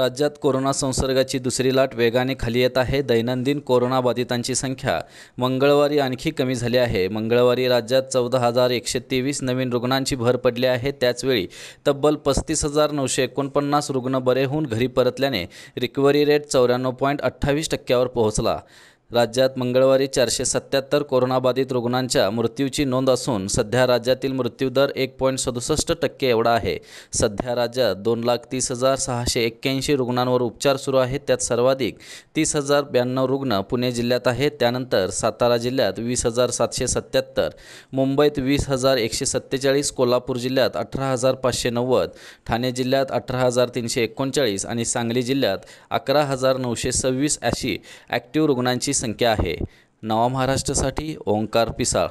राज्यात कोरोना संसर्गाची दुसरी लाट वेगाने खाली येत आहे दैनंदिन कोरोनाबाधितांची संख्या मंगळवारी आणखी कमी झाली आहे मंगळवारी राज्यात चौदा हजार एकशे तेवीस नवीन रुग्णांची भर पडली आहे त्याचवेळी तब्बल पस्तीस हजार नऊशे एकोणपन्नास रुग्ण बरे होऊन घरी परतल्याने रिकव्हरी रेट चौऱ्याण्णव पॉईंट अठ्ठावीस टक्क्यावर पोहोचला राज्यात मंगळवारी चारशे सत्याहत्तर कोरोनाबाधित रुग्णांच्या मृत्यूची नोंद असून सध्या राज्यातील मृत्यूदर एक पॉईंट सदुसष्ट टक्के एवढा आहे सध्या राज्यात दोन लाख तीस हजार सहाशे एक्क्याऐंशी रुग्णांवर उपचार सुरू आहेत त्यात सर्वाधिक तीस हजार ब्याण्णव रुग्ण पुणे जिल्ह्यात आहेत त्यानंतर सातारा जिल्ह्यात वीस हजार सातशे सत्याहत्तर मुंबईत वीस हजार एकशे सत्तेचाळीस कोल्हापूर जिल्ह्यात अठरा हजार पाचशे नव्वद ठाणे जिल्ह्यात अठरा हजार तीनशे एकोणचाळीस आणि सांगली जिल्ह्यात अकरा हजार नऊशे सव्वीस अशी ॲक्टिव्ह रुग्णांची संख्या आहे नवा महाराष्ट्रासाठी ओंकार पिसाळ